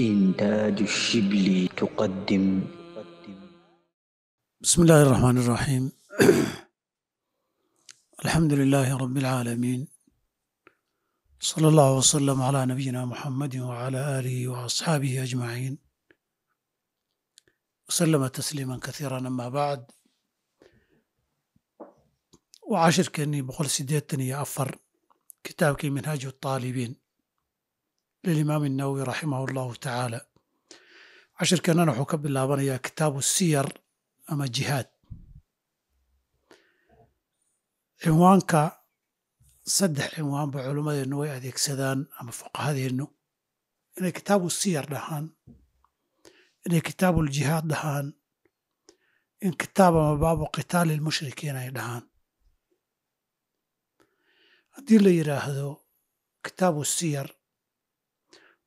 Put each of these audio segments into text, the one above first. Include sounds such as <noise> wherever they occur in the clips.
إنتاج الشبل تقدم بسم الله الرحمن الرحيم <clears throat> الحمد لله رب العالمين صلى الله وسلم على نبينا محمد وعلى آله وأصحابه أجمعين وسلم تسليما كثيرا أما بعد وعشر كني بقول سديتني أفر كتابك منهاج الطالبين lilimaam الnawwi raximah اllahu tacaala cashirkeennana wuxuu ka bilaabanayaa kitaabu siyar ama jihaad cinwaanka saddex cinwaanba culimmadeennu way adeegsadaan ama fuqahadeennu inay kitaabu siyar dhahaan inay kitaabuuljihaad dhahaan in kitaab ama baabu qitaali lmushrikiin ay dhahaan haddii la yidhaahdo kitaabu siyar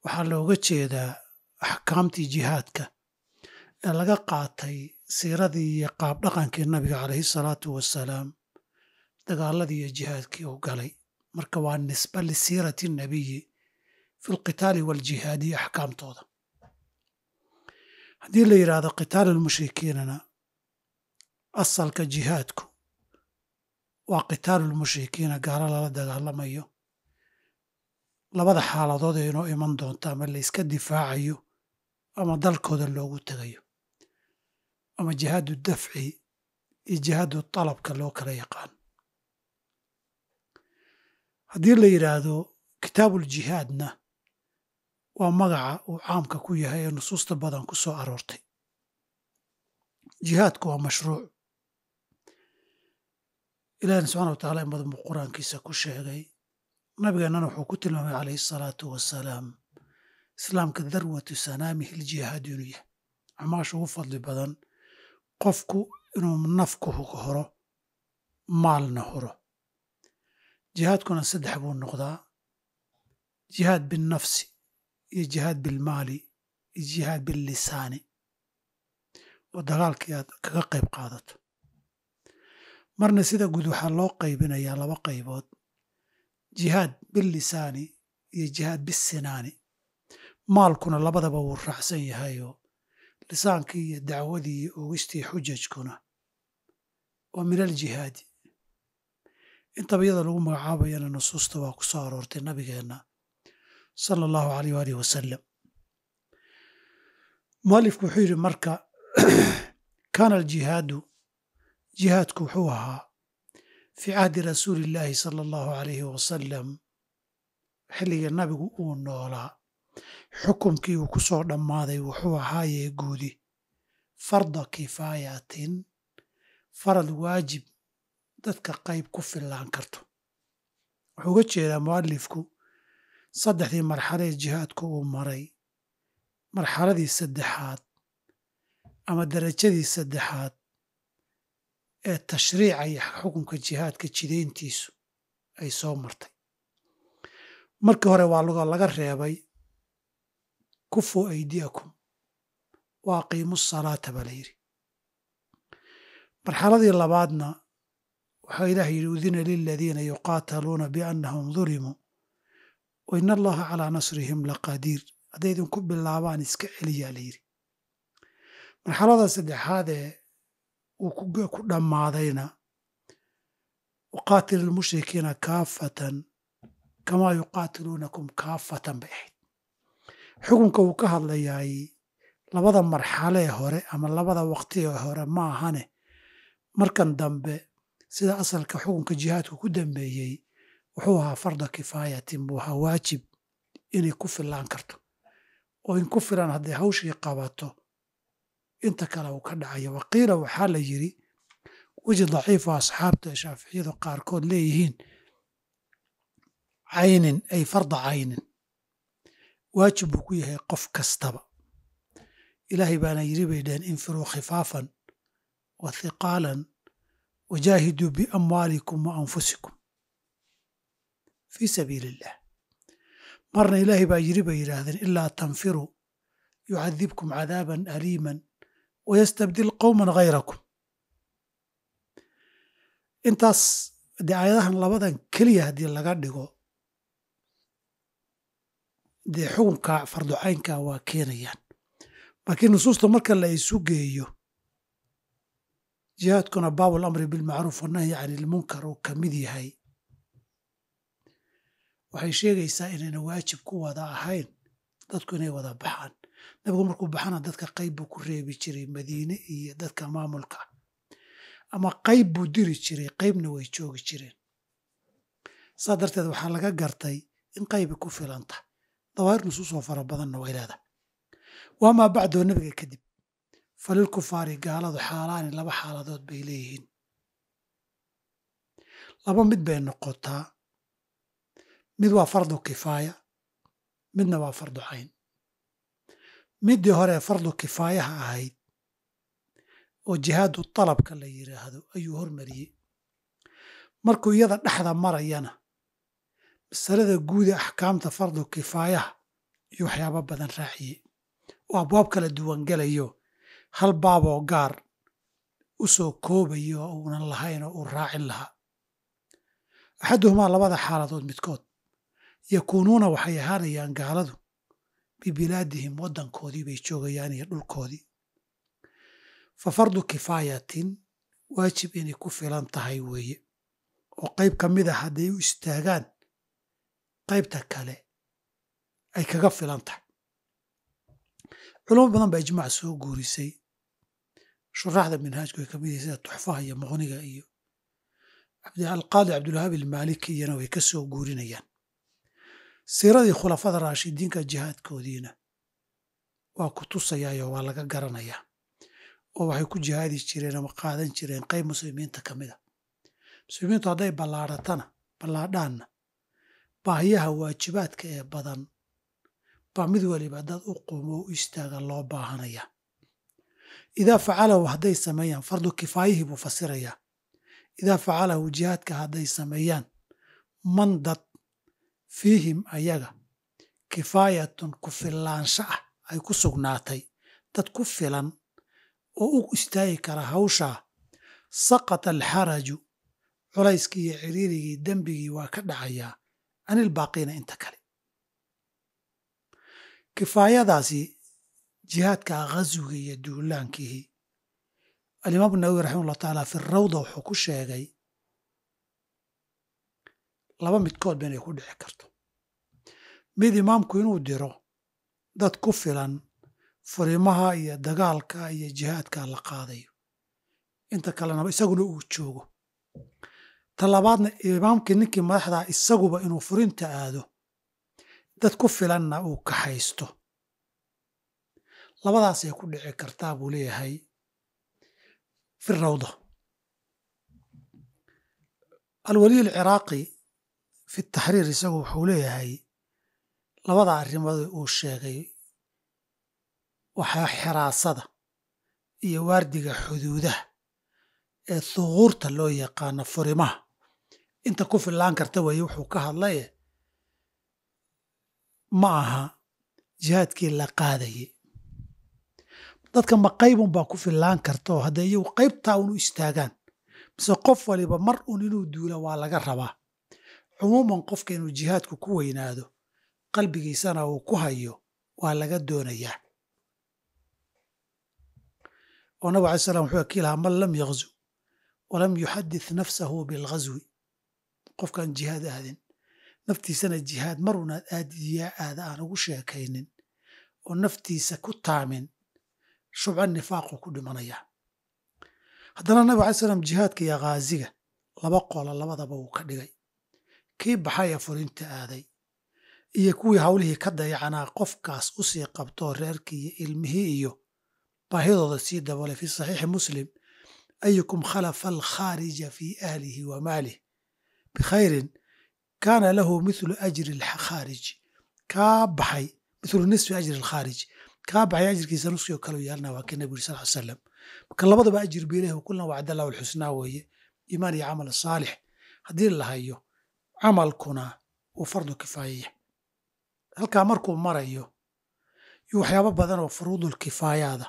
waxaa looga jeedaa axkaamtii jihaadka ee laga qaatay siiradii iyo qaab dhaqankii nabiga calayhi salaatu wasalaam dagaaladii iyo jihaadkii uu galay marka waa nisba lisiirati nabiyi fi lqitaali waaljihaad axkaamtooda haddii la yidhaahdo qitaal almushrikiinana asalka jihaadku waa qitaalu lmushrikiina gaalo lala dagaalamayo labada xaaladood ee inoo iman doonto ama layska difaacayo ama dalkooda loogu tegayo ama jihaadu dafci iyo jihaadu talabka loo kala yaqaan haddii la yidhaahdo kitaabuljihaadna waa magaca uu caamka ku yahay ee nusuusta badan ku soo aroortay jihaadku waa mashruuc ilaahina subxana wa tacala in buu qur-aankiisa ku sheegay nabigeennana wuxuu ku tilmaamay calayhi salaatu wasalaam islaamka darwatu sanaamihi ljihaad inuu yahay acmaasha ugu fadli badan qofku inuu nafku horo maalna horo jihaadkuna saddex buu noqdaa jihaad binnafsi iyo jihaad bilmaali iyo jihaad billisaani oo dagaalkii aad kaga qayb qaadato marna sida guud waxaa loo qaybinayaa laba qaybood jihaad bilisaani iyo jihaad bisinaani maalkuna labadaba wuu raacsan yahayoo lisaankii iyo dacwadii iyo ogistii xujajkuna waa min aljihaadi intaba iyada lagu magacaabayana nusuusta waa ku soo aroortay nabigeenna sala allahu aleyh waalih wasalam mualifku wuxuu yidhi marka <clears throat> kaana aljihaadu jihaadku wuxuu ahaa fii cahdi rasuuli illaahi sala allahu calayhi wasalam xilliga nabigu uu noolaa xukumkii uu ku soo dhammaaday wuxuu ahaayee guudi farda kifaayatin farad waajib dadka qayb ku fillaan karto wuxuu uga jeedaa mu'alifku saddexdii marxalee jihaadku uu maray marxaladii saddexaad ama darajadii saddexaad ee tashriicaya xukunka jihaadka jideyntiisu ay soo martay markii hore waa laga reebay kufuu aydiyakum wa aqiimu salaata baa la yidhi marxaladii labaadna waxaa ilaah yidhi udina liladiina yuqaataluuna biannahum dulimuu wa in allaha calaa nasrihim la qadiir hadday idinku bilaabaan iska celiyaa la yidhi marxalada saddexaad ee ku dhammaadayna uqaatil ilmushrikiina kaafatan kamaa yuqaatiluunakum kaafatan bay ahayd xukunka uu ka hadlayaay labada marxalee hore ama labada waqti ee hore ma ahane markan dambe sida asalka xukunka jihaadku ku dambeeyey wuxuu ahaa farda kifaayatin buu ahaa waajib inay ku filaan karto oo in ku filan hadday hawshii qabato inta kale uu ka dhacaya waqiila waxaa la yiri weji daciif ah, asxaabta ee shaaficiyadu qaarkood leeyihiin caynin ay farda caynin waajib buu ku yahay qof kastaba ilaahay baana yiri bay dhaheen infiruu khifaafan wa hiqaalan wajaahiduu biamwaalikum wa anfusikum fii sabiili illah marna ilaahay baa yiri bay yidhaahdeen ilaa tanfiruu yucadibkum cadaaban aliiman wayastabdil qowman hayrakum intaas dee aayadahan labadan keliya haddii laga dhigo dee xukunka farducaynka waa keenayaan laakiin nusuusta marka la isu geeyo jihaadkuna baabu lamri bilmacruuf wanahyi can ilmunkar uu ka mid yahay waxay sheegaysaa inayna waajib ku wada ahayn dadku inay wada baxaan nabigu markuu baxana dadka qeyb buu ku reebi jiray madiine iyo dadka maamulka ama qeyb buu diri jiray qeybna way joogi jireen saa darteed waxaa laga gartay in qeybi ku filanta dawaahir nusuusoo fara badanna way leedahay wamaa bacdoo nabiga kadib falil kufaari gaaladu xaalaani laba xaaladood bay leeyihiin laba mid bay noqotaa mid waa fardu kifaaya midna waa fardu cayn middii hore fardu kifaayaha ahayd oo jihaadu talabka la yidhaahdo ayuu hormariyey markuu iyada dhexda marayana masalada guud ee axkaamta fardu kifaayaha iyo waxyaabo badan raaciyey oo abwaab kala duwan gelayo hal baaboo gaar u soo koobayo oo uunan lahayn oo uu raacin lahaa axaduhumaa labada xaaladood midkood yakuunuuna waxay ahaanayaan gaaladu bibilaadihim wadankoodii bay joogayaan iyo dhulkoodii fa fardu kifaayatin waajib inay ku filan tahay weeye oo qeyb ka mid a hadday u istaagaan qeybta kale ay kaga filan tahay culumo badan baa ijmaac soo guurisay shuraaxda minhaajku way mid yahay sida tuxfaha iyo muqniga iyo alqaadi cabdulwahaab ilmaaliki iyana way ka soo guurinayaan siiradii khulafada raashidiinka jihaadkoodiina waa ku tusayaayoo waa laga garanayaa oo waxay ku jihaadi jireen ama qaadan jireen qeyb muslimiinta ka mid a ah. muslimiintu hadday ballaadhatana ballaadhaanna baahiyaha waajibaadka ee badan baa mid waliba dad u qumo u istaaga loo baahanaya idaa facalahu hadday sameeyaan fardu kifaayihii buu fasirayaa idaa facalahu jihaadka hadday sameeyaan man dad fiihim ayaga kifaayatun ku fillaansha ah ay ku sugnaatay dad ku filan oo u istaagi kara hawshaa saqata alxaraju culayskii iyo ciriirigii dembigii waa ka dhacayaa anilbaaqiina inta kale kifaayadaasi jihaadka ghaswigii iyo duulaankihii alimaam nawowi raximahullah tacaala fi rawda wuxuu ku sheegay laba midkoodba inay ku dhici karto mid imaamku inuu diro dad ku filan furimaha iyo dagaalka iyo jihaadka la qaadayo inta kalenaba isaguna uu joogo ta labaadna imaamkii ninkii madaxdaa isaguba inuu furinta aado dad ku filanna uu kaxaysto labadaasay ku dhici kartaa buu leeyahay fi rawda alciraaqi fi taxriir isagu wuxuu leeyahay labada arrimood uu sheegay waxaa xiraasada iyo waardiga xuduudaha ee thuquurta loo yaqaano furimaha inta ku fillaan karta weeye wuxuu ka hadlaye ma aha jihaadkii la qaadayay dadka ma qaybunbaa ku fillaan karta oo haddee iyagu qaybtaa unu istaagaan mise qof waliba mar un inuu duulo waa laga rabaa cumuuman qofka inuu jihaadku ku weynaado qalbigiisana uu ku hayo waa laga doonayaa oo nabig alay slam wuxuu ki lahaa man lam yaqzu walam yuxadith nafsahu bilghaswi qofkaan jihaad aadin naftiisana jihaad maruunaad aadiyaa aada aan ugu sheekaynin oo naftiisa ku taamin shubco nifaaqu ku dhimanayaa haddana nabig alay slam jihaadka iyo kaasiga laba qola labadaba wuu ka dhigay kii baxaya furinta aaday iyo kuwii hawlihii ka dayacnaa qofkaas u sii qabtoo reerkii iyo ilmihii iyo baahidooda sii daboolay fii saxiixi muslim ayukum khalafa alkhaarija fii ahlihi wa maalih bikhayrin kaana lahu mithlu ajri alkhaarij kaa baxay mithlu nisfi ajri alkhaarij kaa baxay ajirkiisa nuskii oo kale u yeelana waa kii nabigu yuri sal ly slam marka labadaba ajir biilehi kullan waa cadallahu alxusnaa weeye iimaan iyo camal saalix haddii la hayo camalkuna uu fardu kifaayaya halkaa markuu marayo iyo waxyaabo badan oo furuudul kifaayaada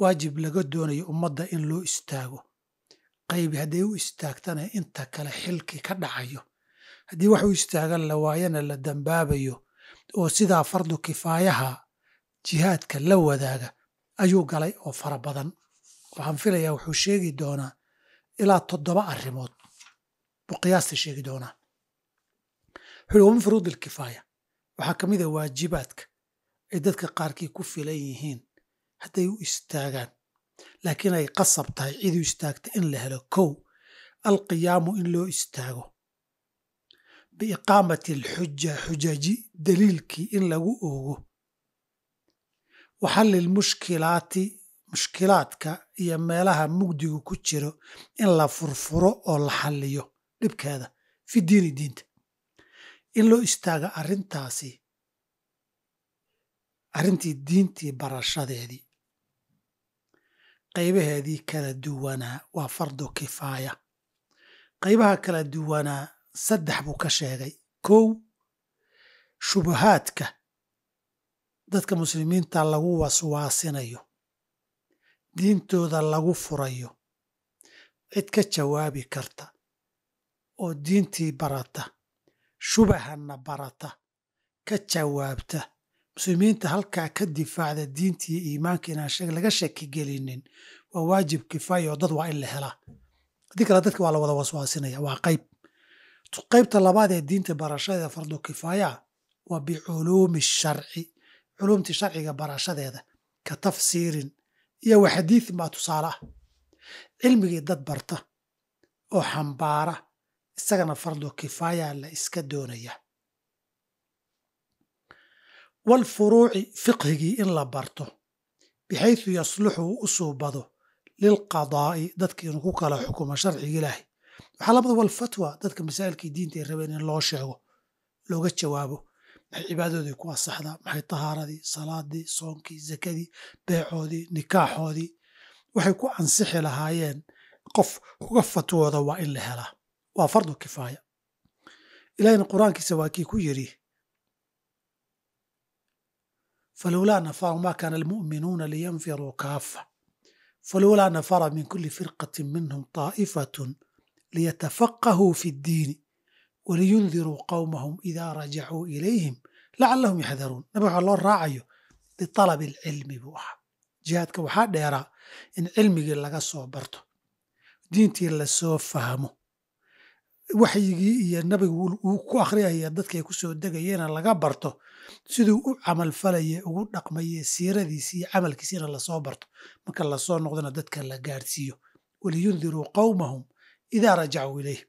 waajib laga doonayo ummadda in loo istaago qaybi hadday u istaagtana inta kale xilkii ka dhacayo haddii wax u istaaga la waayana la dambaabayo oo sidaa fardu kifaayaha jihaadka la wadaaga ayuu galay oo fara badan waxaan filayaa wuxuu sheegi doonaa ilaa toddoba arrimood buu qiyaasta sheegi doonaa xuluuma kifaaya waxaa ka mid a ah waajibaadka ay dadka qaarkii ku filan yihiin hadday u istaagaan laakiin ay qasab tahay cid u istaagta in la helo kow alqiyaamu in loo istaago biiqaamati alxuja xujaji daliilkii in lagu oogo waxallilmushkilaati mushkilaadka iyo meelaha mugdigu ku jiro in la furfuro oo la xalliyo dhibkeeda fi diini diinta in loo istaaga arrintaasi arrintii diintii barashadeedii qaybaheedii kala duwanaa waa fardo kifaaya qaybaha kala duwanaa saddex buu ka sheegay kow shubahaadka dadka muslimiinta lagu waswaasinayo diintooda lagu furayo cid ka jawaabi karta oo diintii barata shubahana barata ka jawaabta muslimiinta halkaa ka difaacda diinta iyo iimaanka inaan laga shaki gelinin waa waajib kifaaya oo dad waa in la helaa haddii kale dadka waa la wada waswaasinaya waa qayb qaybta labaad ee diinta barashadeeda fardu kifaaya waa biculuumi sharci culuumtii sharciga barashadeeda ka tafsiirin iyo waxadiithin baa tusaale ah cilmigii dad barta oo xambaara isagana fardu kifaaya la iska doonaya waalfuruuci fiqhigii in la barto bixaysu yasluxu u suubado lilqadaa'i dadka inuu ku kala xukumo sharciga ilaahay waxaa lamada walfatwa dadka masaa'ilkii diinta ay rabeen in loo sheego looga jawaabo maxay cibaadadoodii ku asaxdaa maxay tahaaradii salaadii soonkii zakadii beecoodii nikaaxoodii waxay ku ansixi lahaayeen qof uga fatwooda waa in la helaa waa fardu kifaaya ilahayna qur-aankiisa waa kii ku yidhi falowlaa nafara ma kaana almu'minuuna liyanfiruu kaafa falowlaa nafara min kuli firqatin minhum taa'ifatun liyatafaqahuu fi ddiini waliyundiruu qawmahum idaa rajacuu ilayhim lacallahum yaxdaruun nabi waxaa loo raacayo lialabi alcilmi buu ahaa jihaadka waxaa dheeraa in cilmigii laga soo barto diintii lasoo fahmo waxyigii iyo nabigu uu ku akhriyaya dadkay kusoo degayeena laga barto siduu u camalfalaya ugu dhaqmaye siiradiisi iyo camalkiisiina lasoo barto marka lasoo noqdona dadka la gaadhsiiyo waliyundiruu qawmahum idaa rajacuu ileyh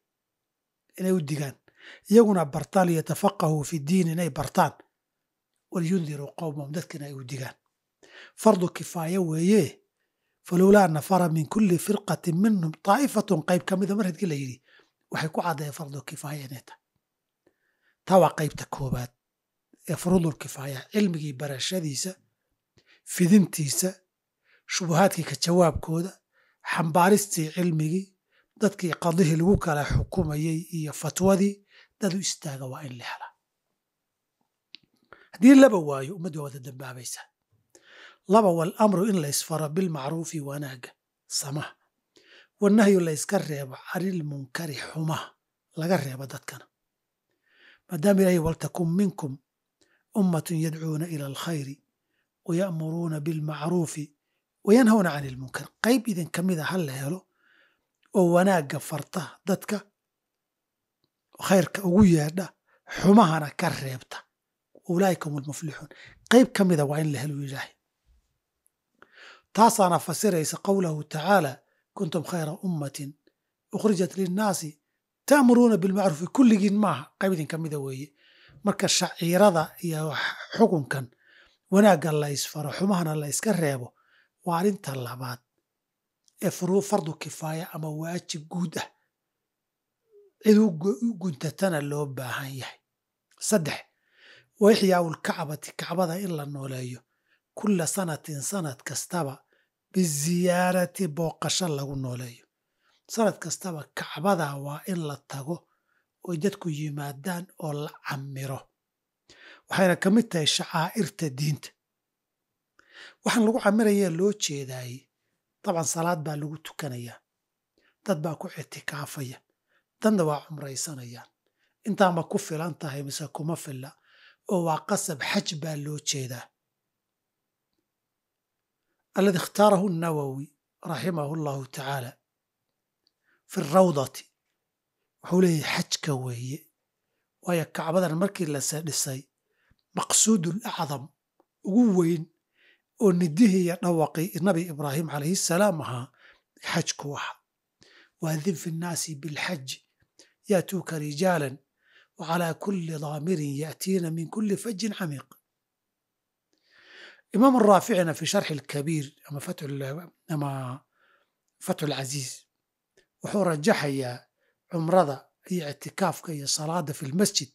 inay u digaan iyaguna bartaan liyatafaqahuu fi diin inay bartaan waliyundiruu qawmahum dadkina ay u digaan fardu kifaaya weeye falowlaa nafara min kulli firqatin minhum taa'ifatun qayb kamida mida mar hadgii la yidhi waxay ku caddaey fardu kifaaya inay tahay taa waa qaybta koowaad ee furudul kifaaya cilmigii barashadiisa fidintiisa shubahaadkii ka jawaabkooda xambaaristii cilmigii dadkii qadihii lagu kala xukumayey iyo fatwadii dad u istaaga waa in la helaa haddii laba waayo ummad waa wada dambaabaysaa laba wal amru in la isfaro bilmacruufi wanaaga samaha wanahyu la yska reebo canil munkari xuma laga reebo dadkana maadaama ilaahi waltakun minkum ummatun yadcuuna ila alkhayri waya'muruuna bilmacruufi wayanhawna cani lmunkar ilmunkar qayb idinka a ah ha la helo oo wanaagga farta dadka khayrka ugu yeedha xumahana ka reebta ulaaika hum almuflixuun qayb ka mida ah waa in la helo ilaahay taasaana fasiraysa qowlahu tacaala kuntum khayra ummatin ukhrijat linnaasi taamuruuna bilmacruufi kulligiin maaha qayb idinka mida weeye marka shaciirada iyo xukunkan wanaaggan la isfaro xumahana la iska reebo waa arrinta labaad ee furuu fardu kifaaya ama waajib guud ah cid u guntatana loo baahan yahay saddex wa ixyaau kacbada in la nooleeyo kulla sanatin sanad kastaba bisiyaarati booqasho lagu nooleeyo sanad kastaba kacbada waa in la tago oy dadku yimaadaan oo la camiro waxayna ka mid tahay shacaa'irta diinta waxaan lagu camiraya loo jeedaayey dabcan salaad baa lagu tukanayaa dad baa ku ictikaafaya dadna waa cumraysanayaan intaa ma ku filan tahay mise kuma filla oo waa qasab xaj baa loo jeedaa الذي اختاره النووي raximah اllahu tacaala في rawdati wuxuu leeyahay xajka weeye waayo kacbadan markii lase dhisay maqsuudul acdam ugu weyn oo nidihii iyo dhawaqii nabi ibraahim calayhi salaam ahaa xajku aha waadin fi nnaasi bilxaji yaatuuka rijaalan wa calaa kulli daamirin min kulli fajin camiiq الإمام الرافعي في شرح الكبير أما فتح أما فتح العزيز wuxuu rajaxayaa cumrada iyo ictikaafka iyo salaada filmasjid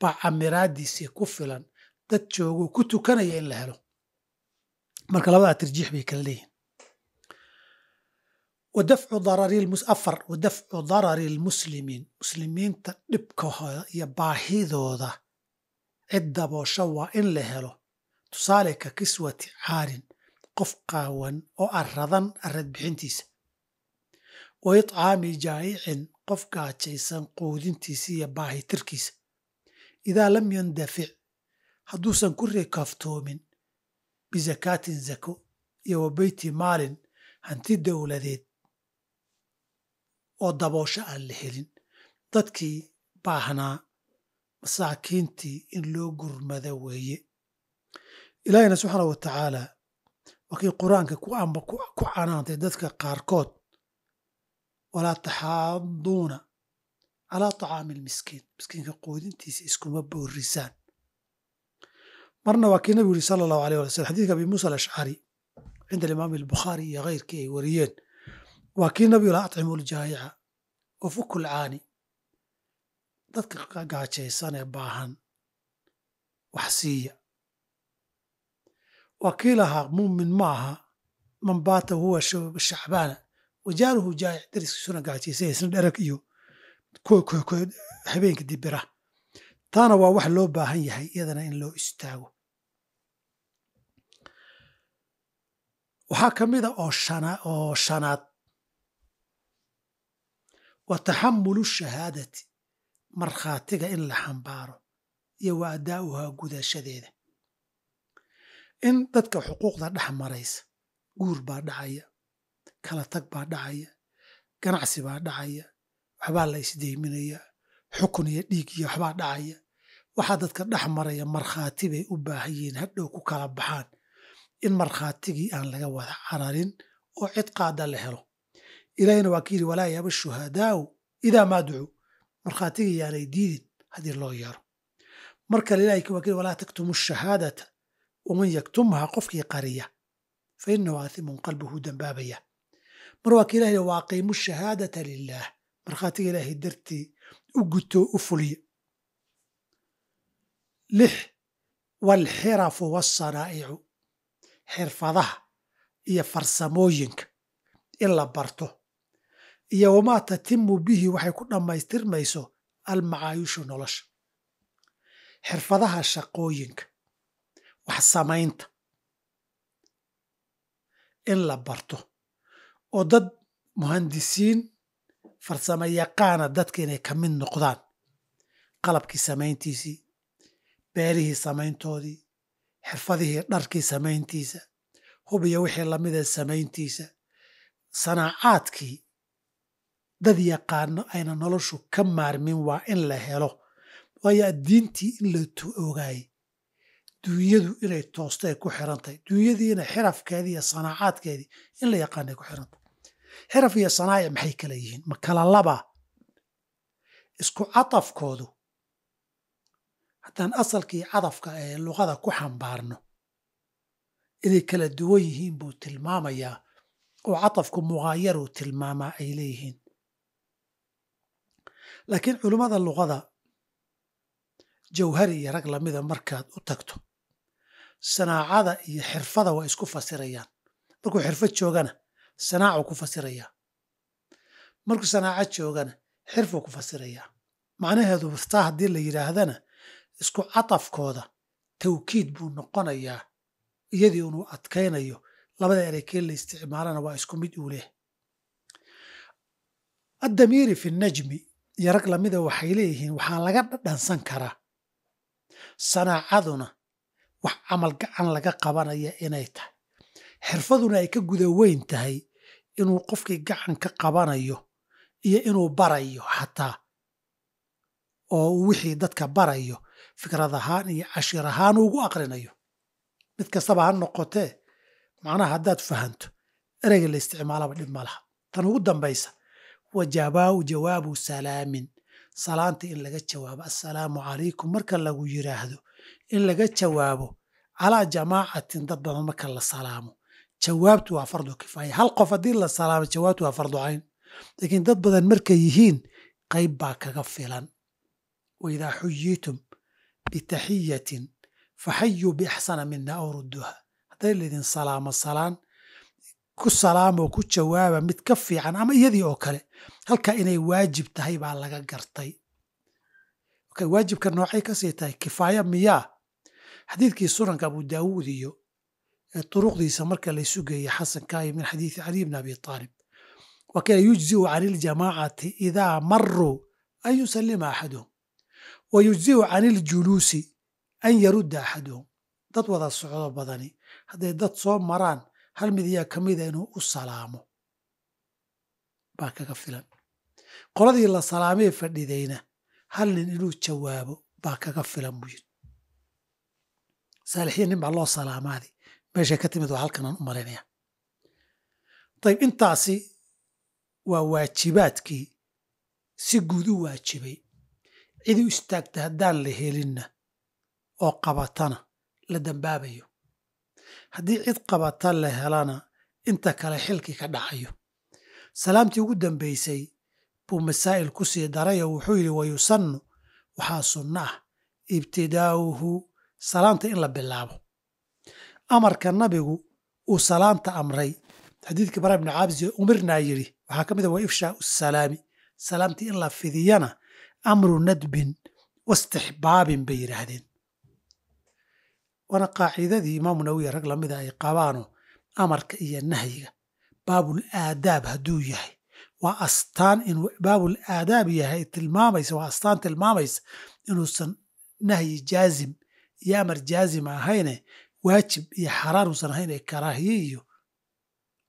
baa camiraadiisii ku filan dad joogo ku tukanaya in la helo marka labadaa tarjiix bay kala leeyihin afar wa dafcu darari lmuslimiin muslimiinta dhibkahooda iyo baahidooda cid daboosho waa in la helo tusaale ka kiswati caarin qof qaawan oo arradan ah arad bixintiisa wa itcaami jaa'icin qof gaajaysan quudintiisa iyo baahitirkiisa idaa lam yandafic hadduusan ku reekaaftoomin bisakaatin zako iyo wabeyti maalin hanti dowladeed oo daboosho aan la helin dadkii baahnaa masaakiintii in loo gurmada weeye ilaahayna subxaana wa tacaala wakii qur-aanka ku amba ku canaantay dadka qaarkood walaa taxaaduuna calaa tacaami lmiskiin miskiinka quudintiisa iskuma boorisaan marna waa kii nabigu yuri sala allahu aleyh wala slam xadiidka abi muusa alashcari cinda alimaami albukhaari iyo keyrkii ay wariyeen waa kii nabigu laha atcimu ljaayica wa fuku lcaani dadka gaajaysan ee baahan wax siiya wakiilaha muumin ma aha man baata huwa shacbaana wajaaruhu jaa'ic dariskiisuna gaajaysa isna dherag iyo habeenka dibira taana waa wax loo baahan yahay iyadana in loo istaago waxaa ka mida oo shanaad wa taxamulu shahaadati markhaatiga in la xambaaro iyo wa adaa'uhaa gudashadeeda in dadka xuquuqda dhex maraysa guur baa dhacaya kala tag baa dhacaya ganacsi baa dhacaya waxbaa la isdeyminaya xukun iyo dhiig iyo waxbaa dhacaya waxaa dadka dhex maraya markhaati bay u baahan yihiin hadhow ku kala baxaan in markhaatigii aan laga wada cararin oo cid qaada la helo ilaahina waa ka yidhi walaa yaaba shuhadaau idaa maa ducuu markhaatigii yaanay diidin haddii loo yeero mar kale ilahi waa ka yidhi walaa taktumu shahaadata waman yaktumha qofkii qariya fa inahu aathimun qalbuhu dambaabaya mar waa ka ilahay wa aqiimu shahaadata lilah markhaatiga ilaahay dartii u guto u fuliya lix walxirafu wasanaa'icu xirfadaha iyo farsamooyinka in la barto iyo wamaa tatimu bihi waxay ku dhammaystirmayso almacaayushu nolosha xirfadaha shaqooyinka wax samaynta in la barto oo dad muhandisiin farsamo yaqaana dadka inay ka mid noqdaan qalabkii samayntiisii beerihii samayntoodii xirfadihii dharkii samayntiisa hubiyo wixii lamida samayntiisa sanaacaadkii dad yaqaano ayna noloshu ka maarmin waa in la helo waayo addiintii in la ogaayay duunyadu inay toostay ku xiran tahay duunyadiina xirafkeedii iyo sanaacaadkeedii in la yaqaanay ku xiran xiraf iyo sanaa'ic maxay kala yihiin ma kala laba isku cadafkoodu haddaan asalkii cadafka ee luqada ku xambaarno inay kala duwan yihiin buu tilmaamayaa oo cadafku muqaayaruu tilmaamaa ay leeyihiin laakiin culimmada luqada jawhari iyo rag lamida ah markaad u tagto sanaacada iyo xirfada waa isku fasirayaan markuu xirfad joogana sanaacu ku fasirayaa markuu sanaaco joogana xirfuu ku fasirayaa macnaheedu taa haddii la yidhaahdana isku catafkooda tawkiid buu noqonayaa iyadii unuu adkaynayo labada erekee la isticmaalana waa isku mid uu leh addamiiri fi najmi iyo rag lamida waxay leeyihiin waxaa laga dhadhansan karaa sanaacaduna wax camal gacan laga qabanaya inay tahay xirfaduna ay ka guda weyn tahay inuu qofkii gacan ka qabanayo iyo inuu barayo xataa oo wixii dadka barayo fikrad ahaan iyo cashir ahaan ugu aqrinayo mid kastaba ha noqotee macnaha haddaad fahanto ereyga la isticmaalaba dhib ma laha tan ugu dambaysa wajabaau jawaabu salaamin salaanta in laga jawaabo assalaamu calaykum marka lagu yiraahdo in laga jawaabo calaa jamaacatin dad badan marka la salaamo jawaabtu waa fardu kifaaya hal qof haddii la salaamo jawaabtu waa fardu cayn laakiin dad badan markay yihiin qayb baa kaga filan waidaa xuyitum bitaxiyatin faxayuu biaxsana mina aw ruduha hadday laydin salaamo salaan ku salaamoo ku jawaaba mid ka fiican ama iyadii oo kale halkaa inay waajib tahay baa laga gartay waajibka noocay kasii tahay kifaaya miyaa xadiidkii sunanka abu daawuud iyo turuqdiisa marka laysu geeyey xasankaayo min xadiidi caliy bn abi aalib wa kaana yujziu can iljamaacati idaa maruu an yusalima axaduhum wa yujziu can iljuluusi an yarudda axaduhum dad wada socdo badani hadday dad soo maraan hal mid ayaa ka mida ah inuu u salaamo baa kaga filan qoladii la salaamee fadhidayna hal nin inuu jawaabo baa kaga filan buu yiri saalixiin nin baa loo salaamaadi meeshay ka timid waa halkanaan u malaynayaa ayb intaasi waa waajibaadkii si guud u waajibay cid u istaagta haddaan la helinna oo qabatana la dambaabayo haddii cid qabata la helana inta kale xilkii ka dhacayo salaamtii ugu dambeysay buu masaa'il ku sii darayoo wuxuu yidhi wayusannu waxaa sunno ah ibtidaa'uhu salaanta in la bilaabo amarka nabigu uu salaanta amray xadiidkii bara ibnu cabsi umirnaa yidhi waxaa ka mid a ah, waifshaa usalaami salaamtii in la fidiyana amru nadbin wastixbaabin bay yidhaahdeen waana qaacidadii imaamu nawiya rag lamida ay qabaano amarka iyo nahyiga baabul aadaab hadduu yahay waa astaan inuu baabul aadaab yahay tilmaamaysa waa astaan tilmaamaysa inuusan nahyi jaazim iyo amar jaazim ahayne waajib iyo xaraan uusan ahayn ee karaahiye iyo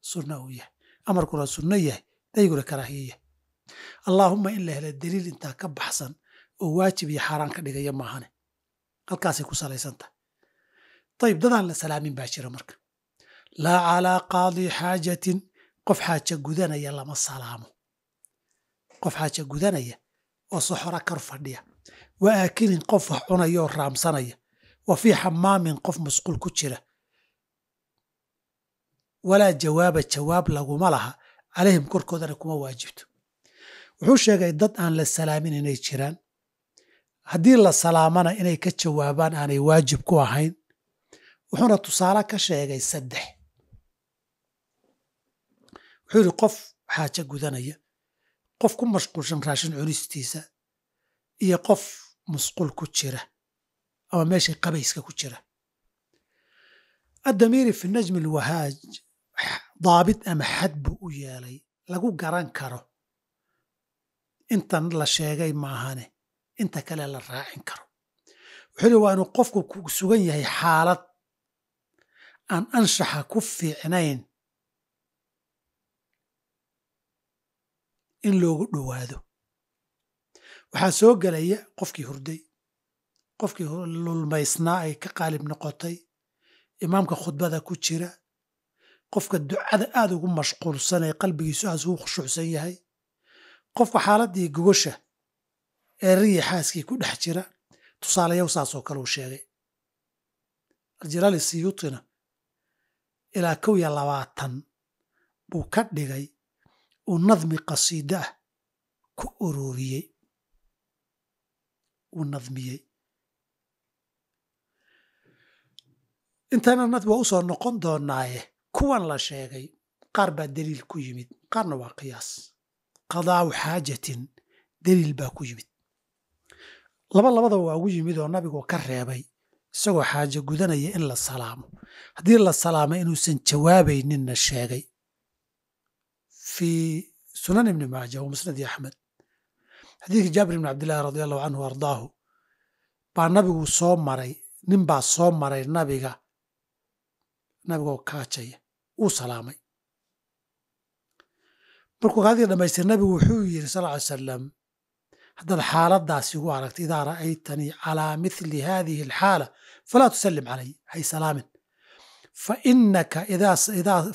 sunna uu yahay amarkuna sunno yahay dayguna karaahiye yahay allaahumma in la helo daliil intaa ka baxsan oo waajib iyo xaaraan ka dhigaya maahane halkaasay ku salaysan tahay ayib dadaan la salaamin baa jira marka laa calaa qaadi xaajatin qof xaaja gudanaya lama salaamo qof xaajo gudanaya oo soxora kor fadhiya wa aakilin qof wax cunaya oo raamsanaya wa fii xamaamin qof masquul ku jira walaa jawaaba jawaab laguma laha calayhim korkoodana kuma waajibto wuxuu sheegay dad aan la salaamin inay jiraan haddii la salaamana inay ka jawaabaan aanay waajib ku ahayn wuxuuna tusaale ka sheegay saddex wuxuu yidhi qof xaajo gudanaya qof ku mashquulsan raashin cunistiisa iyo qof musqul ku jira ama meeshay qabayska ku jira adamiri fi najmi alwahaaj daabid ama xad buu u yeelay lagu garan karo intan la sheegay maahane inta kale la raacin karo wuxuu yihi waa inuu qofku ku sugan yahay xaalad aan anshaxa ku fiicnayn in loogu dhowaado waxaa soo gelaya qofkii hurday qofkii lulmaysnaa ay ka qaalib noqotay imaamka khudbada ku jira qofka ducada aada ugu mashquulsan ee qalbigiisu aas ugu khushuucsan yahay qofka xaaladii gogosha eerarihii xaaskii ku dhex jira tusaalayaw saasoo kale uu sheegay aljalaali siyuutina ilaa kow iyo labaatan buu ka dhigay uu nadmi qasiida ah ku ururiyey uu nadmiyey intaana intananad waa usoo noqon doonaaye kuwan la sheegay qaar baa daliil ku yimid qaarna waa qiyaas qadaa'u xaajatin daliil baa ku yimid laba labadaba waa ugu yimid oo nabigu ka reebay isagoo xaajo gudanaya in la salaamo haddii la salaamo inuusan jawaabayninna sheegay في sunan ibni maaja wa musnadi axmed xadiidka jaabir ibn cabdillaahi radi allahu canhu ardaahu baa nabigu soo maray nin baa soo maray nabiga nabigoo kaajaya uu salaamay markuu kaadiga dhamaystay nabigu wuxuu yidhi sal ly salam haddaad xaaladaas igu aragta idaa ra'aytanii calaa mithli haadihi alxaala falaa tusallim calay hay salaamin fa inaka idaa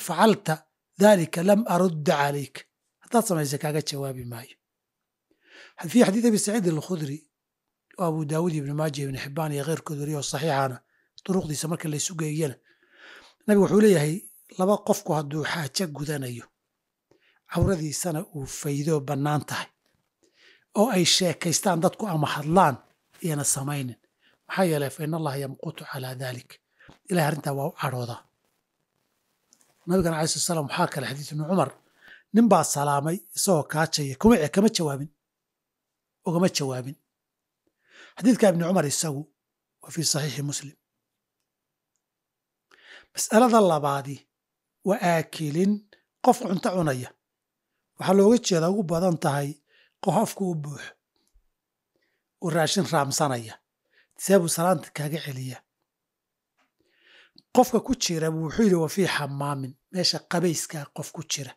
facalta dalika lam arudda calayka haddaad samaysa kaaga jawaabi maayo fii xadiid abi saciid alkhudri oo abu daawud ibni maaja ibni xibaan iyo keyrkood oo saxiixana duruqdiisa marka laysu geeyana nabigu wuxuu leeyahay laba qofku hadduu xaajo gudanayo cawradiisana uu faydoo bannaan tahay oo ay sheekaystaan dadku ama hadlaan iyana samaynin maxaa yeelay fa in allaha yamqutu calaa dalik ilahay arrintaa waa u cadhoodaa nabigana alai sl slam waxaa kale xadiid ibnu cumar nin baa salaamay isagoo kaajaya ce kama jawaabin ugama jawaabin xadiidka ibni cumar isagu waa fii saxiixi muslim mas'alada labaadi waa aakilin qof cunto cunaya waxaa looga jeeda ugu badan tahay qof afku u buux u raashin raamsanaya tisaabu salaanta kaaga celiya qofka ku jira buu wuxuu yidhi wafii xamaamin meesha qabayska qof ku jira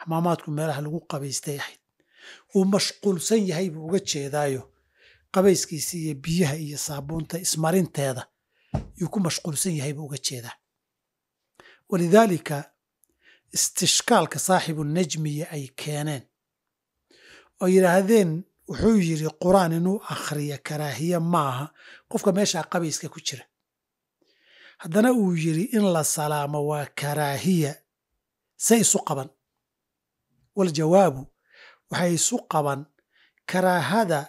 xamaamaadku meelaha lagu qabaystay ahayd uu mashquulsan yahay buu uga jeedaayo qabayskiisi iyo biyaha iyo saabuunta ismarinteeda yuu ku mashquulsan yahay buu uga jeedaa walidaalika istishkaalka saaxibu najmiya ay keeneen oo yidhaahdeen wuxuu yidhi qur-aan inuu akhriya karaahiya maaha qofka meeshaa qabayska ku jira haddana uu yidhi in la salaamo waa karaahiya say isu qaban waljawaabu waxay isu qaban karaahada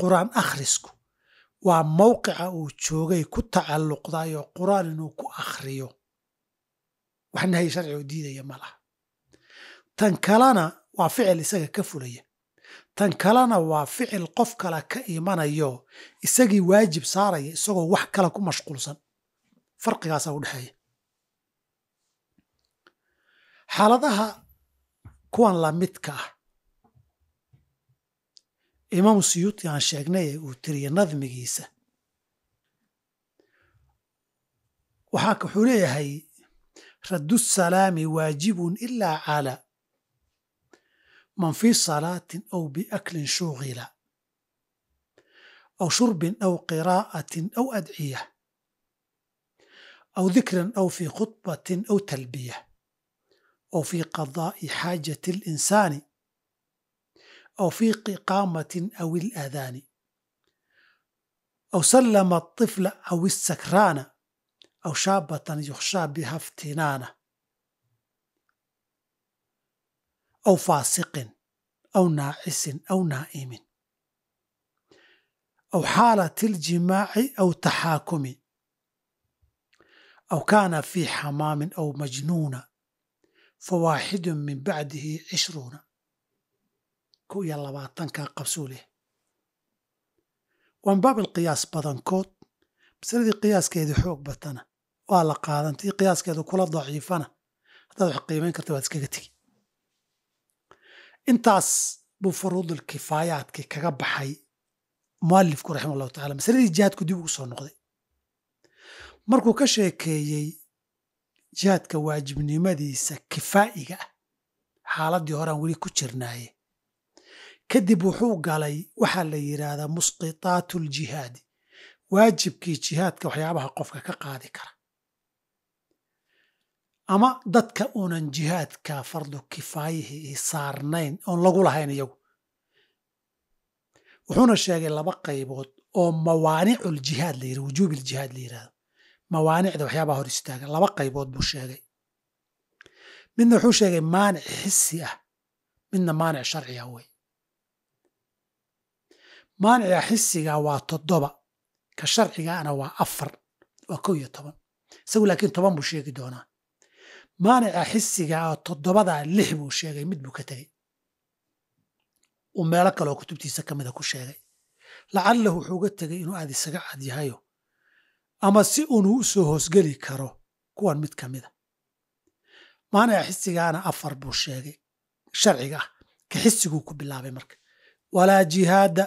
qur-aan akhrisku waa mowqica uu joogay ku qur-aan inuu ku akhriyo wax nahay sharci oo diidaya ma laha tan kalena waa ficil isaga ka fulaya tan kalena waa ficil qof kale ka imanayo isagii waajib saaraya isagoo wax kale ku mashquulsan farqigaasaa u dhexeeya xaaladaha kuwan la midka ah imaamu suyuuti aan sheegnay ee uu tiriya nadmigiisa waxaa wuxuu leeyahay raddu salaami waajibun ilaa cala man fii salaatin ow biaklin shughila aw shurbin aw qiraa'atin aw adciya أو ذكرا أو في خطبة أو تلبية أو في قضاء حاجة الإنسان أو في إقامة أو الأذان أو سلم الطفل أو السكران أو شابة يخشى بها افتنانة أو فاسق أو ناعس أو نائم أو حالة الجماع أو تحاكم aw kaana fii xamaamin aw majnuuna fawaaxidun min bacdihi cishruuna ku iyo labaatankaa qabsuu leh waanbaab alqiyaas badankood masaladii qiyaaskeedii xoog batana waa la qaadantay qiyaaskeedu kula daciifana haddaad wax qiimeyn karta waad iskaga tegi intaas buu furuudul kifaayaadkii kaga baxay mualifku raxima allahu tacala masaladii jihaadku dib ugu soo noqday markuu ka sheekeeyey jihaadka waajibnimadiisa kifaa'iga ah xaaladdii horeaan weli ku jirnaaye kadib wuxuu galay waxaa la yidhaahdaa musqitaatljihaadi waajibkii jihaadka waxyaabaha qofka ka qaadi kara ama dadka uunan jihaadka fardu kifaayihii saarnayn oon lagu lahayn iyagu wuxuuna sheegay laba qaybood oo mawaanicul jihaad la yidhahdo wujuubiljihaad la yidhahdo mawaanicda waxyaabaa hor istaaga laba qaybood buu sheegay midna wuxuu sheegay maanic xisi ah midna maanic sharciga ah wey maanica xisiga waa toddoba ka sharcigaana waa afar waa kow iyo toban isagu laakiin toban buu sheegi doonaa maanica xisiga oo toddobadaa lix buu sheegay mid buu ka tegey uu meelo kale oo kutubtiisa ka mida ku sheegay lacalahu wuxuu uga tegay inuu aada isaga yahayo ama si unu u soo hoosgeli karo kuwan mid ka mida ah. maanaca xisigaana afar buu sheegay sharciga ah ka xisiguu ku bilaabay marka walaa jihaada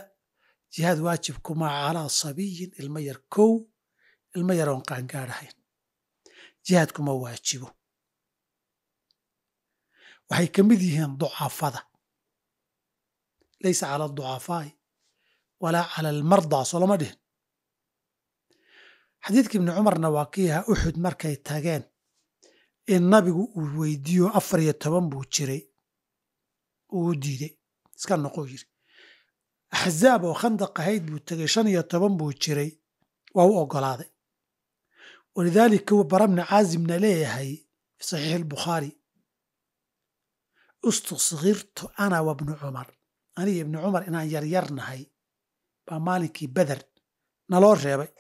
jihaad waajibkuma calaa sabiyin ilma yar kow ilma yar oon qaangaadhahayn jihaadkuma waajibo waxay ka mid yihiin ducafada laysa cala ducafaai walaa cala almardaa soo lama dhihin xadiidka ibni cumarna waa kiiha uxud markay tageen in nabigu uu weydiiyo afar iyo toban buu jiray uu diiday iska noqou yiri axzaab oo khandaq ahayd buu tegey shan iyo toban buu jiray waa u ogolaaday walidaalika bara bni caazimna leeyahay fi saxiix albukhaari istuskirtu ana wa bnu cumar aniga ibni cumar inaan yaryarnahay baa maalinkii beder naloo reebay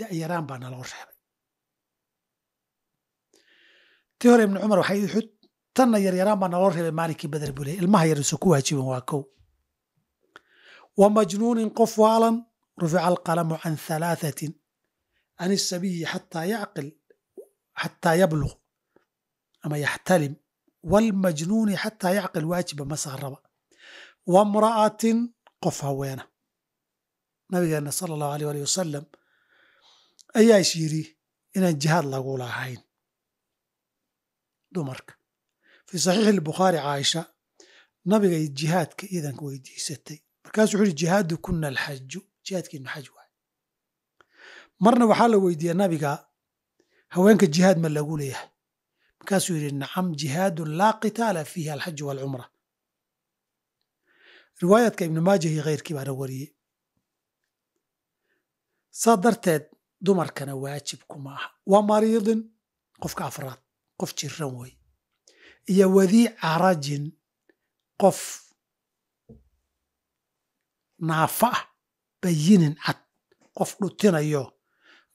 da'yaraan baa naloo reebay tii hore ibni cumar waxay uxud tanna yaryaraan baa naloo reebay maalinkii badar bule ilmaha yarsu ku waajiban waa kow wa majnuunin qof waalan rufica alqalamu can halaahatin can isabiyi xataa yacqil xataa yabluq ama yaxtalim waalmajnuuni xataa yacqil waajiba ma saaraba wa mra'atin qof haweena nabigeena sala allahu aleyh ali wasalam ayaa is yidhi inaan jihaad lagu lahayn dumarka fii saxiixi albukhaari caaisha nabiga jihaadka iidanka weydiisatay markaasuu wuxu uhi jihaadu kuna alxaju jihaadkiinu xaj waay marna waxaa la weydiiya nabiga haweenka jihaad ma lagu leeyahay markaasuu yidhi nacam jihaadun laa qitaala fiihi alxaju waalcumra riwaayaadka ibnu maaja iyo keyrkii baana wariyey saa darteed dumarkana waajibku kuma aha wa mariidin qofka afraad qof jiran wey iyo wadii carajin qof naafo ah bayinin cad qof dhutinayo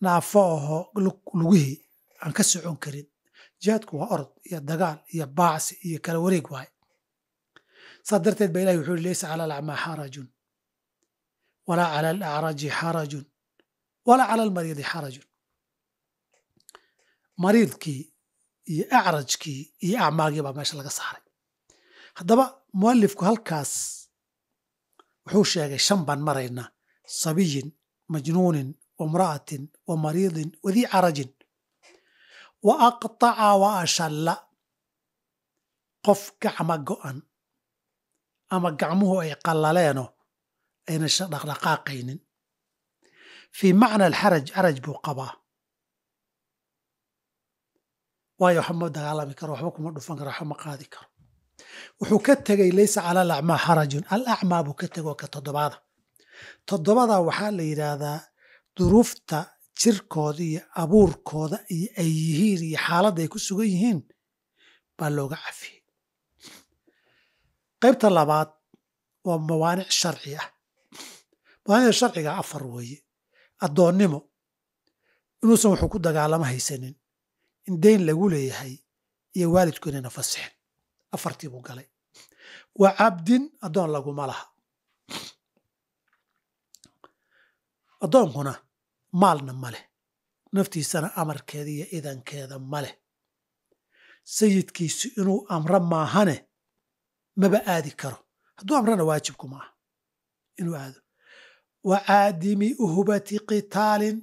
naafo aho lugihii aan ka socon karin jihaadku waa orod iyo dagaal iyo baacsi iyo kala wareeg waay saa darteed ba ilahi wuxuu uri leysa cala alacmaa xarajun walaa cala alacraji xarajun walaa cala almariidi xarajun mariidkii iyo acrajkii iyo acmaagii baa meesha laga saaray haddaba mualifku halkaas wuxuu sheegay shan baan maraynaa sabiyin majnuunin wamra'atin wa mariidin wadii carajin wa aqtaca wa ashalla qof gacma go'an ama gacmuhu ay qallaleeno ayna dhaqdhaqaaqaynin fii macna alxaraj araj buu qabaa waayo waxba ma dagaalami karo waxba kuma dhufan karo waxba ma qaadi karo wuxuu ka tegay laysa cala alacmaa xarajun alacmaa buu ka tego ka toddobaada toddobada waxaa la yidhaahdaa duruufta jirkooda iyo abuurkooda iyo ay yihiin iyo xaaladda ay ku sugan yihiin baa looga cafiyey qaybta labaad waa mawaanic sharci ah mawaanida sharciga afar weeye addoonnimo inuusan wuxuu ku dagaalamo haysanin in deyn lagu leeyahay iyo waalidku inayna fasixin afartii buu galay wa cabdin addoon laguma laha addoonkuna maalna ma leh naftiisana amarkeeda iyo idankeeda ma leh sayidkiisu inuu amro maahane maba aadi karo hadduu amrana waajibku maaha inuu aado wa caadimi uhbati qitaalin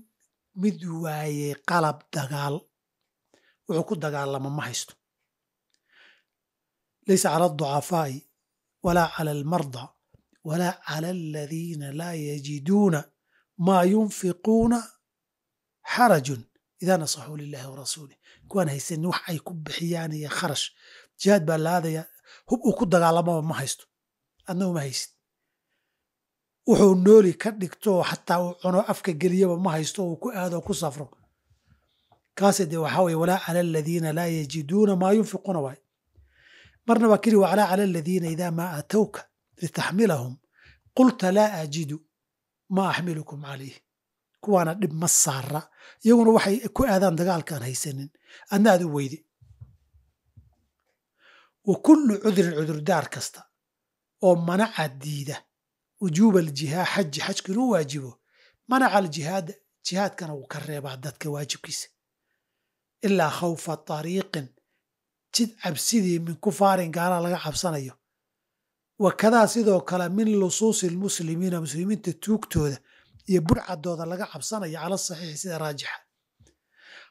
mid waayey qalab dagaal wuxuu ku dagaalama ma haysto laysa cala alducafaa'i walaa cala almarda walaa cala aladiina laa yajiduuna maa yunfiquuna xarajun idaa nasaxuu lilahi warasuulih kuwaan haysanin wax ay ku bixiyaan iyo kharash jihaad baa laadaya aadaya hub uu ku dagaalamaba ma haysto adnagu ma haysid wuxuu nooli ka dhigto xataa uu cuno afka geliyaba ma haysto uu ku aado ku safro kaase de waxaa weye walaa cala aladiina laa yajiduuna maa yunfiquuna waay marnaba kiri walaa cala aladiina idaa maa aatowka litaxmilahum qulta laa ajidu maa axmilukum caleyh kuwaana dhib ma saara iyaguna waxay ku aadaan dagaalkaan haysanin adna aad u weyde wa kullu cudrin cudurdaar kasta oo manaca diida wujuub aljihaa xaji xajka inuu waajibo manaca aljihaada jihaadkana wuu ka reebaa dadka waajibkiisa ilaa khawfa tariiqin jid cabsidii min kufaarin gaala laga cabsanayo wakadaa sidoo kale min lusuusi lmuslimiina muslimiinta tuugtooda iyo burcadooda laga cabsanayo cala saxiixi sida raajixa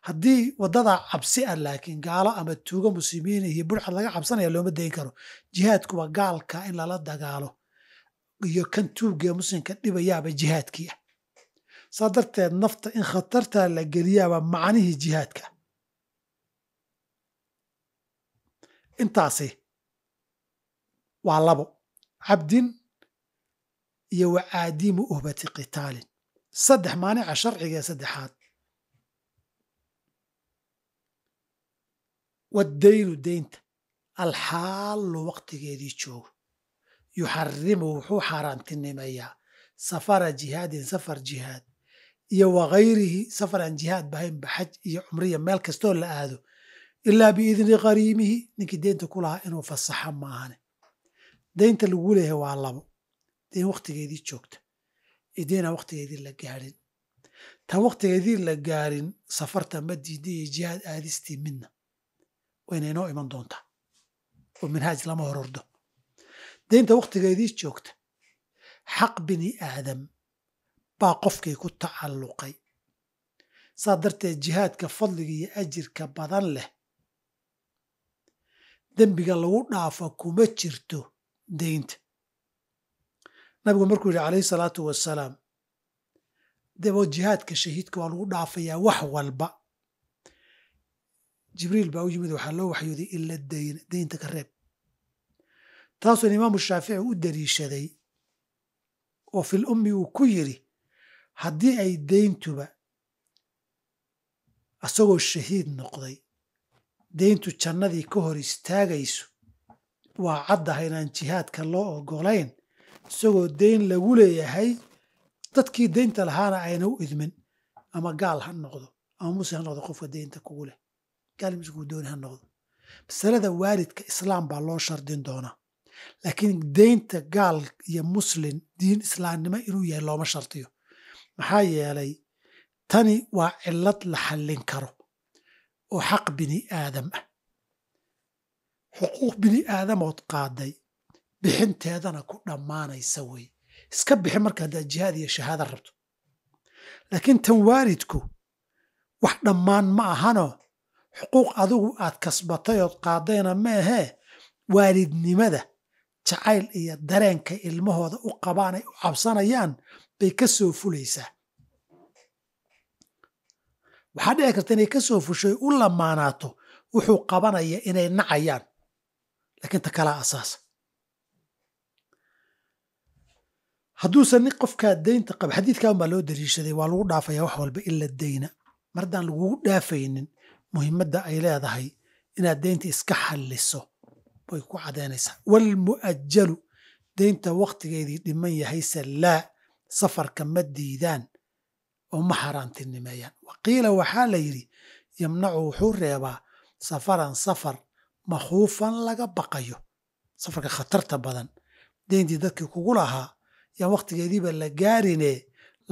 haddii wadadaa cabsi ah laakiin gaalo ama tuugo muslimiina iyo burcad laga cabsanaya looma dayn karo jihaadkuwa gaalka in lala dagaalo iyo kan tuugee muslimka dhibayaaba jihaadkii ah saa darteed nafta in khatartaa la geliyaaba macnihii jihaadka intaasi waa labo cabdin iyo wacaadiimu uhbati qitaalin saddex maanica sharciga ee saddexaad waddaynu deynta alxaallu waqtigeedii joogo yuxarimu wuxuu xaaraantinimeeyaa safara jihaadin safar jihaad iyo wagayrihi safar aan jihaad bahaynba xaj iyo cumriya meel kastoo la aado ilaa biidni qariimihi ninkii deynta kulahaa inuu fasaxa maahane deynta lagu leeyahay waa labo deyn waqtigeedii joogta iyo deynaan wakhtigeedii la gaarin tan waqtigeedii la gaarin safarta ma diida iyo jihaad aadistii midna wayna inoo iman doontaa oo minhaaj lama horordo daynta wakhtigeedii joogta xaq bini aadam baa qofkii ku tacalluqay saa darteed jihaadka fadliga iyo ajirka badan leh dembiga lagu dhaafo kuma jirto deynta nabigu markuu yidhi calayhi salaatu wasalaam debo jihaadka shahiidka waa lagu dhaafayaa wax walba jibriil baa u yimid waxaa loo waxyooday ila dayn deynta ka reeb taasuuna imaamu shaafici u dariishaday oo fil ummi uu ku yiri haddii ay deyntuba asagoo shahiid noqday deyntu jannadii ka hor istaagayso waa caddaha inaan jihaadka loo ogolayn isagoo deyn lagu leeyahay dadkii deynta lahaana ayna u idmin ama gaal ha noqdo ama muse ha noqdo qofka deynta kugu leh gaal musku dooni ha noqdo masalada waalidka islaam baa loo shardin doonaa laakiin deynta gaal iyo muslim diin islaamnimo inuu yahay looma shartiyo maxaa yeelay tani waa cillad la xallin karo oo xaq bini aadam ah xuquuq bini aadamood qaaday bixinteedana ku dhammaanaysa weeye iska bixi marka haddaad jihaad iyo shahaada rabto laakiin tan waalidku wax dhammaan ma ahanoo xuquuq adigu aad kasbatay ood qaadayna meehee waalidnimada jacayl iyo dareenka ilmahooda u qabaan ay u cabsanayaan bay ka soo fulaysaa waxaa dhici karta inay ka soo fusho u lamaanaato wuxuu qabanaya inay nacayaan laakiin ta kalaa asaasa hadduusan nin qofkaa deynta qaba xadiidkan baa loo dariishaday waa lagu dhaafayaa wax walba ila dayna mardaan lagugu dhaafaynin muhimadda ay leedahay inaad deynta iska xalliso bay ku cadaynaysaa ajalu deynta wakhtigeedii dhiman yahayse laa safarka ma diidaan oo ma xaaraantinimeeyaan waqiila waxaa la yidhi yamnacu wuxuu reebaa safaran safar makhuufan laga baqayo safarka khatarta badan deyntii dadkii kugu lahaa yaan wakhtigeediiba la gaarinee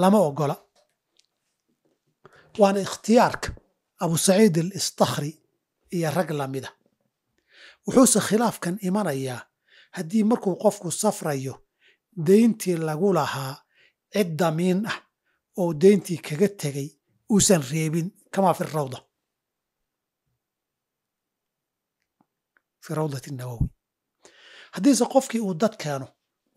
lama ogola waana ikhtiyaarka abu saciid al istakhri iyo rag lamida ah wuxuuse khilaafkan imanayaa haddii markuu qofku safrayo deyntii lagu lahaa cid damiin ah oo deyntii kaga tegay uusan reebin kamaa fi rawda fi rawdati nawowi haddiise qofkii uu dad keeno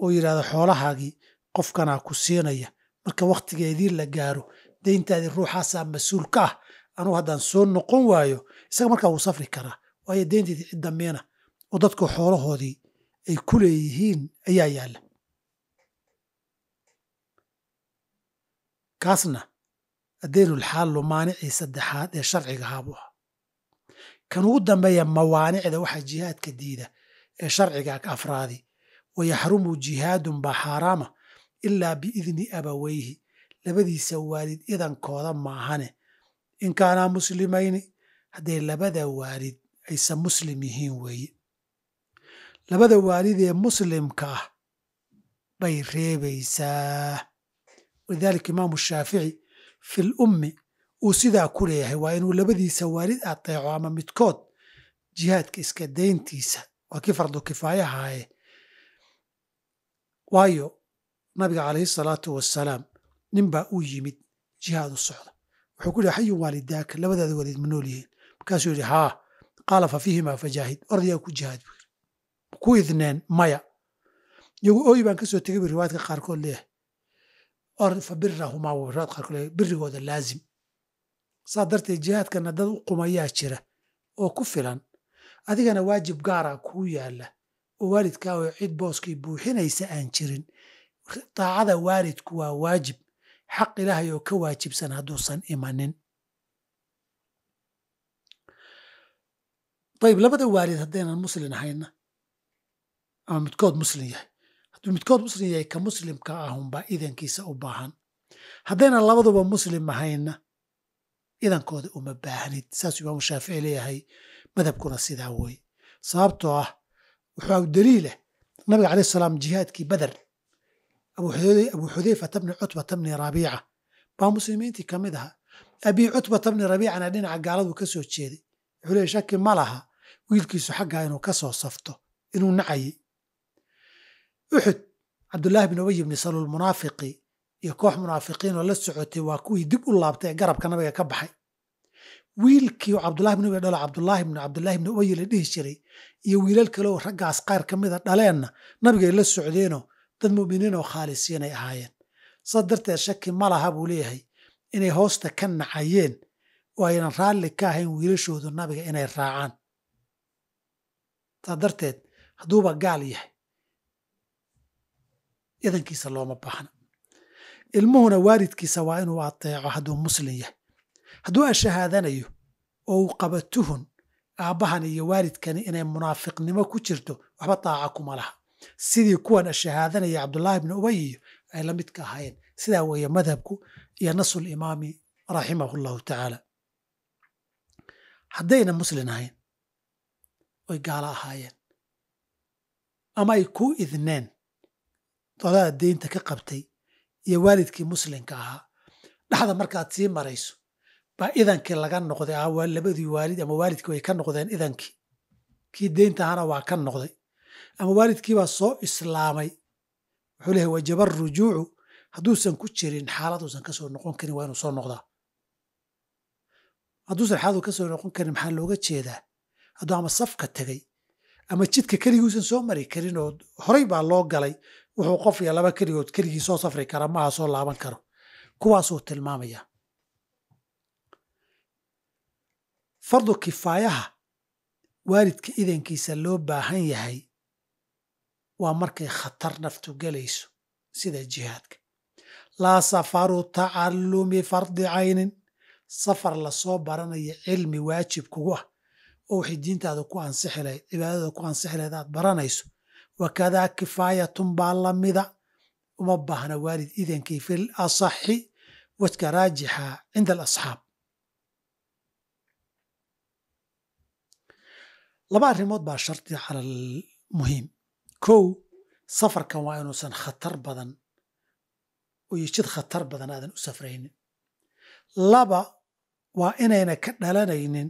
oo yidhahdo xoolahaagii qofkanaa ku siinaya marka wakhtigeedii la gaaro deyntaadii ruuxaasaa mas-uul ka ah anuu haddaan soo noqon waayo isaga markaa wuu safri karaa waayo deyntii cid oo dadku xoolahoodii ay ku leeyihiin ayaa yaalla kaasna adeynulxaallu maanicii saddexaad ee sharciga buu kan ugu dambeeya mawaanicda waxaa jihaadka diida ee sharciga afraadi wayaxrumu jihaadun baa xaaraama ilaa biidni abaweyhi labadiisa waalid idankooda maahane in kaanaa muslimayni hadday labada waalid ayse muslim yihiin weeye labada waalid ee muslimka ah bay reebaysaa walidaalika imaamu shaafici fil ummi uu sidaa ku leeyahay waa inuu labadiisa waalid adeeco ama midkood jihaadka iska deyntiisa waa kii fardu kifaayahaaye waayo nabiga calayhi salaatu wasalaam baa u yimid jihaad u socda wuxuu ku yihi xayu waalidaaka labadaada waalid ma nool yihiin markaasuu yihi haa qaala fa fiihimaa fajaahid ordayaa ku jihaad bu yiri kuwii itneen maya iyagu ooyi baan kasoo tegay bu riwaayadka qaarkood leeyahay orfa fa birahumaa wuu riwaayad qaarkood leeyahay birigooda laazim saa darteed jihaadkana dad u qumayaa jira oo ku filan adigana waajib gaara kuu yaalla oo waalidkaa oo cid booskii buuxinaysa aan jirin daacada waalidku waa waajib xaq ilaahay oo ka waajibsan hadduusan imanin ayib labada waalid haddaynan muslin ahayna ama midkood muslin yahay hadduu midkood muslin yahay ka muslimka ahunbaa idankiisa u baahan haddaynan labaduba muslim ahayna idankooda uma baahnid saasuu imaamu shaafici leeyahay madhabkuna sidaa weeye sababtoo ah wuxuu daliilah eh, nabiga alayh salaam jihaadkii bader abu xudayfata bni cutbata bni rabiica baa muslimiintii ka mid aha abii cutbata bni rabiicana dhinaca gaaladu ka soo jeeday wuxuu leeyay shaki ma laha wiilkiisu xaggaa inuu ka soo safto inuu nacayay uxud cabdulaahi bin ubay bni salul munaafiqi iyo koox munaafiqiin oo la socotay waa kuwii dib u laabtay ee garabka nabiga ka baxay wiilkii u cabdulahi bn ubay dhalo cabdulaahi bn cabdulaahi bni ubay la dhihi jiray iyo wiilal kale oo raggaas qaar ka mida dhaleenna nabigay la socdeenoo dad mu'miniin oo khaalisiin ay ahaayeen saa darteed shaki ma laha buu leeyahay inay hoosta ka nacayeen oo aynan raalli ka ahayn wiilashoodu nabiga inay raacaan saa darteed hadduuba gaal yahay idankiisa looma baahna ilmuhuna waalidkiisa waa inuu ateeco hadduu muslim yahay hadduu ashahaadanayo oo uu qaba tuhun aabbahan iyo waalidkani inay munaafiqnimo ku jirto waxba taaco kuma laha sidii kuwan ashahaadanaya cabdulaahi bni ubay iyo ay la midka ahaayeen sidaa weeye madhabku iyo nasulimaami raximahu llahu tacaala haddayna muslin ahayn way gaalo ahaayeen ama ay ku idneen dolada deynta ka qabtay iyo waalidkii muslimka ahaa dhaxda markaad sii marayso baa idankii laga noqday ah, labadii waalid ama waalidkii way ka noqdeen idankii kii deynta ahana waa ka noqday ama waalidkiibaa soo islaamay wuxuu leehay wajaba rujuucu hadduusan ku jirin xaalad uusan kasoo noqon karin waa inuu soo noqdaa hadduusan xaaladu kasoo noqon karin maxaa looga jeedaa hadduu ama safka tegay ama jidka keligiiusan soo mari karin oo horey baa loo galay wuxuu qof iyo laba keligood keligii soo safri kara maaha soo laaban karo kuwaasuu tilmaamayaa fardu kifaayaha waalidka idankiisa loo baahan yahay waa markay khatar naftu gelayso sida jihaadka laa safaru tacallumi fardi caynin safar lasoo baranayo cilmi waajib kugu ah oo waxay diintaada ku ansixi lahayd cibaadada ku ansixi lahayd aad baranayso wakadaa kifaayatun baa lamida uma baahna waalid idankii fil asaxi wajka raajixa cinda alasxaab laba arrimood baa shardi cala muhiim kow safarkan waa inuusan khatar badan oo yejid khatar badan aadan u safraynin laba waa inayna ka dhalanaynin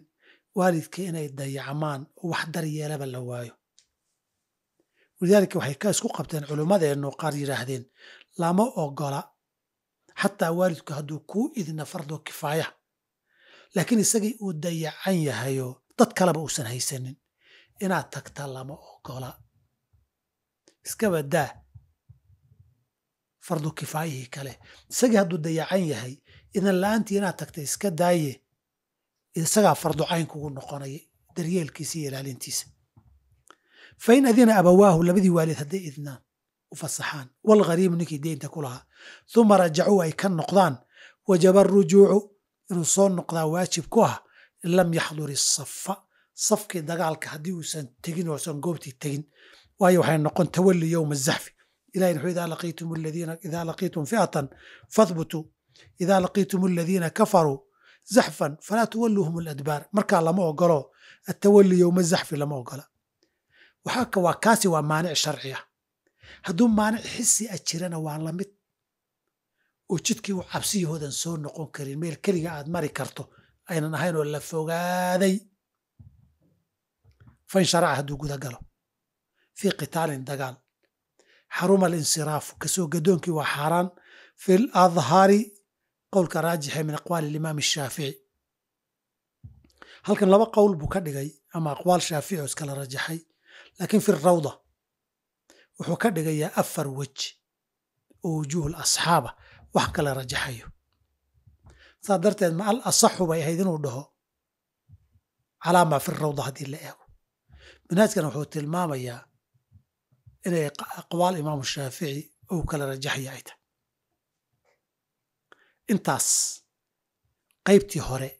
waalidka inay dayacmaan wax daryeelaba la waayo walidaalika waxay ka isku qabteen culummadeennu qaar yidhaahdeen lama ogola xataa waalidku hadduu kuu idina fardo kifaaya laakiin isagii uu dayacan yahayo dad kaleba uusan haysanin inaad tagta lama ogola iskaba daa fardu kifaayihii kale isagii hadduu dayacan yahay idan la-aantii inaad tagta iska daaye isagaa farducaynkugu noqonaya daryeelkiisa iyo ilaalintiisa fain adina abawaahu labadii waalid hadday idnaan u fasaxaan walghariibu ninkii deynta ku lahaa uma rajacuu ay ka noqdaan wajaba arujuucu inuu soo noqdaa waajib ku ah in lam yaxdur safa safkii dagaalka haddii uusan tegin oosan goobtii tegin waayo waxay noqon tawali yowma zaxfi ilahi wuxuu idaa laqiitum aladiina idaa laqiitum fi'atan fadbutuu idaa laqiitum aladiina kafaruu zaxfan falaa tuwaluuhum ladbaar markaa lama ogolo atawali yowma zaxfi lama ogola waa kaasi waa maanic sharciya hadduu maanic xisi a jirana waa la mid oo jidkii u cabsiyahoodan soo noqon karin meel keliga aad mari karto aynan ahayn oo la fogaaday sharaca hadduu guda galo fii qitaalin dagaal xaruma alinsiraafu kasoo gadoonkii waa xaaraan fi ladhaari qowlka raajixee min aqwaali imaam ashaafici halkan laba qowl buu ka dhigay ama aqwaal shaafici oo iskala rajaxay laakiin fi rawda wuxuu ka dhigayaa afar weji oo wujuuhul asxaaba wax kala rajaxayo saas darteed ma al asaxu bay ahayd inuu dhaho calaa maa fi rawda haddii la eego manhaajkan wuxuu tilmaamayaa inay aqwaal imaamu shaafici uu kala rajaxaya ay tahay intaas qaybtii hore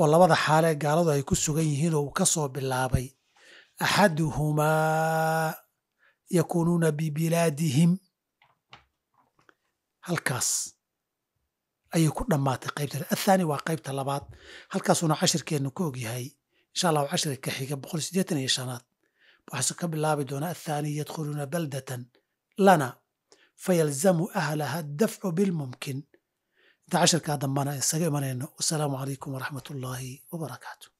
oo labada xaale gaaladu ay ku sugan yihiin oo uu ka soo bilaabay axaduhumaa yakuunuuna bibilaadihim halkaas ayay ku dhammaatay qaybta athaani waa qaybta labaad halkaasuuna cashirkeennu ka ogyahay insha allahu cashirka ka xiga boqol sideetan iyo shanaad waxaase ka bilaabi doonaa athaani yadkhuluuna baldatan lana fayalzamu ahlaha dafcu bilmumkin تعشر كاد السلام عليكم ورحمة الله وبركاته